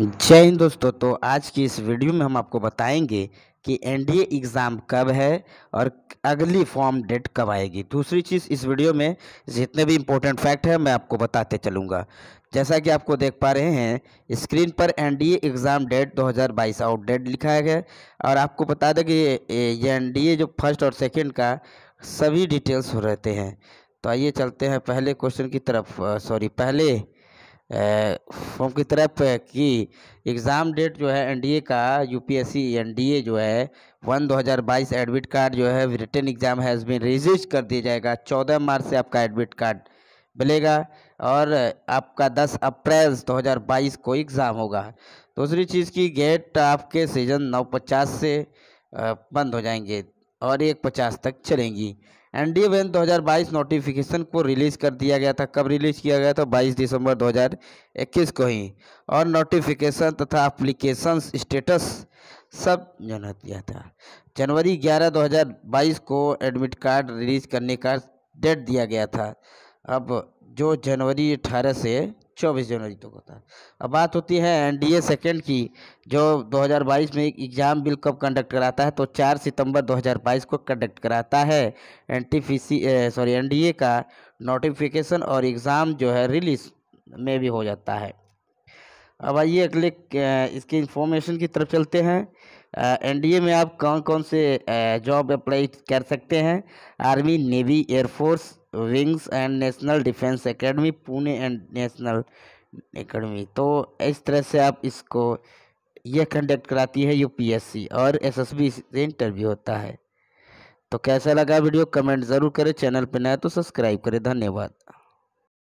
जय हिंद दोस्तों तो आज की इस वीडियो में हम आपको बताएंगे कि एनडीए एग्ज़ाम कब है और अगली फॉर्म डेट कब आएगी दूसरी चीज़ इस वीडियो में जितने भी इम्पोर्टेंट फैक्ट है मैं आपको बताते चलूँगा जैसा कि आपको देख पा रहे हैं स्क्रीन पर एनडीए एग्ज़ाम डेट 2022 आउटडेट लिखा गया और आपको बता दें कि ये एन जो फर्स्ट और सेकेंड का सभी डिटेल्स रहते हैं तो आइए चलते हैं पहले क्वेश्चन की तरफ सॉरी पहले फॉर्म की तरफ कि एग्ज़ाम डेट जो है एनडीए का यूपीएससी एनडीए जो है वन 2022 एडमिट कार्ड जो है written exam has been released कर दिया जाएगा चौदह मार्च से आपका एडमिट कार्ड मिलेगा और आपका 10 अप्रैल 2022 को एग्ज़ाम होगा दूसरी चीज़ की गेट आपके सीजन 950 से बंद हो जाएंगे और एक पचास तक चलेंगी एन डी वन दो नोटिफिकेशन को रिलीज़ कर दिया गया था कब रिलीज़ किया गया था 22 दिसंबर 2021 को ही और नोटिफिकेशन तथा अप्लीकेशन स्टेटस सब जाना दिया था जनवरी 11 2022 को एडमिट कार्ड रिलीज़ करने का डेट दिया गया था अब जो जनवरी 18 से चौबीस जनवरी तक होता है अब बात होती है एनडीए सेकंड की जो 2022 में एक एग्ज़ाम बिल कब कंडक्ट कराता है तो 4 सितंबर 2022 को कंडक्ट कराता है एन सॉरी एनडीए का नोटिफिकेशन और एग्ज़ाम जो है रिलीज में भी हो जाता है अब आइए अगले इसके इंफॉर्मेशन की तरफ चलते हैं एनडीए में आप कौन कौन से जॉब अप्लाई कर सकते हैं army navy air force wings and national defence academy Pune and national academy तो इस तरह से आप इसको यह कंडक्ट कराती है यूपीएससी और एसएसबी से इंटरव्यू होता है तो कैसा लगा वीडियो कमेंट ज़रूर करें चैनल पर नया तो सब्सक्राइब करें धन्यवाद